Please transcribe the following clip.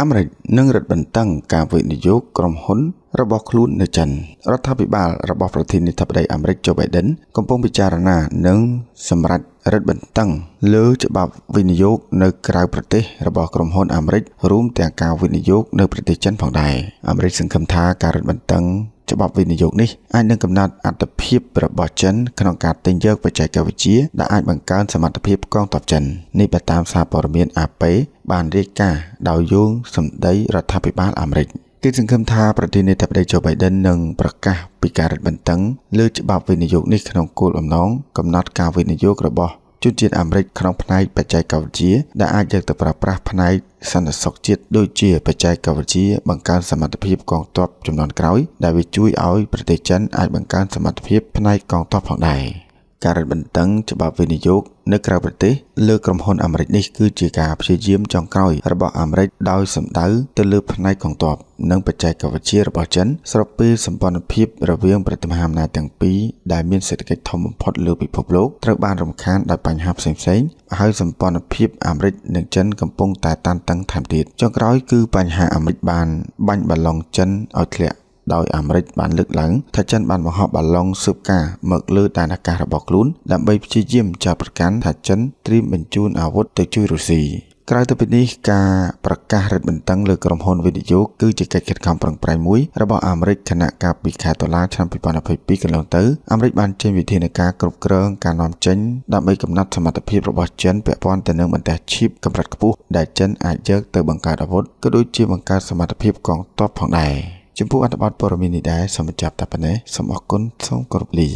អាមេរិកនឹងរឹតបន្តឹងការវិនិយោគក្រុមហ៊ុនរបស់ខ្លួននៅចិនរដ្ឋាភិបាលរបស់ប្រធានាធិបតីអាមេរិកโจ Biden កំពុងពិចារណា និង សម្រេចរឹតបន្តឹង លើច្បាប់វិនិយោគនៅក្រៅប្រទេស របស់ក្រុមហ៊ុនអាមេរិករួម ទាំងការវិនិយោគនៅប្រទេសចិនផងដែរអាមេរិកសង្ឃឹមថាការរឹតបន្តឹងច្បាប់វិនិយោគនេះអាចនឹងកំណត់អត្ថភាពរបស់ចិនក្នុងការទិញយកបច្ចេកវិទ្យាដែលអាចបង្កើនសមត្ថភាពកងទ័ពចិននេះបើតាមសារព័ត៌មាន AP បានរាយការណ៍ដោយយោងសម្ដីរដ្ឋាភិបាលអាមេរិកគេសង្ឃឹមថាប្រធានាធិបតីជូបៃដិននឹងប្រកាសពីការរឹតបន្តឹងលើច្បាប់វិនិយោគនេះក្នុងគោលបំណងកំណត់ការវិនិយោគរបស់ជនជាតិអាមេរិកក្នុងផ្នែកបច្ចេកវិទ្យាដែលអាចយកទៅប្រើប្រាស់ផ្នែកសន្តិសុខជាតិដូចជាបច្ចេកវិទ្យាបង្កើនសមត្ថភាពកងទ័ពចំនួនក្រោយដែលវាជួយឲ្យប្រទេសចិនអាចបង្កើនសមត្ថភាពផ្នែកកងទ័ពផងដែរ។ការរឹតបន្តឹងច្បាប់វិនិយោគនៅក្រៅប្រទេសលើក្រុមហ៊ុនអាមេរិកនេះគឺជាការព្យាយាមចុងក្រោយរបស់អាមេរិកដោយសម្ដៅទៅលើផ្នែកកងទ័ពនិងបច្ចេកវិទ្យារបស់ចិនស្របពេលសម្ព័ន្ធភាពរវាងប្រទេសមហាអំណាចទាំងពីរដែលមានសេដ្ឋកិច្ចធំបំផុតលើពិភពលោកត្រូវបានរំខានដោយបញ្ហាផ្សេងៗហើយសម្ព័ន្ធភាពអាមេរិកនិងចិនកំពុងតែតានតឹងថែមទៀតចុងក្រោយគឺបញ្ហាអាមេរិកបានបាញ់បឡុងចិនឲ្យធ្លាក់ដោយអាមេរិកបានលើកឡើងថាចិនបានបង្ហោះបាឡុងស៊ើបការមកលើដែនអាកាសរបស់ខ្លួនដើម្បីព្យាយាមចោទប្រកាន់ថាចិនត្រៀមបញ្ជូនអាវុធទៅជួយរុស្ស៊ីក្រៅទៅពីនេះការប្រកាសរឹតបន្តឹងលើក្រុមហ៊ុនវិនិយោគគឺជាកិច្ចខិតខំប្រឹងប្រែងមួយរបស់អាមេរិកគណៈការពីខែតុលាឆ្នាំ2022កន្លងទៅអាមេរិកបានចេញវិធានការគ្រប់គ្រងការនាំចេញដើម្បីកំណត់សមត្ថភាពរបស់ចិនពាក់ព័ន្ធទៅនឹងបន្ទះឈីបកម្រិតខ្ពស់ដែលចិនអាចយកទៅបង្កើតអាវុធក៏ដូចជាបង្កើតសមត្ថភាពកងទ័ពផងដែរ។ចំពោះអត្ថបទព័ត៌មាននេះដែរសូមបញ្ចប់តែប៉ុណ្ណេះសូមអរគុណសូមគោរពលា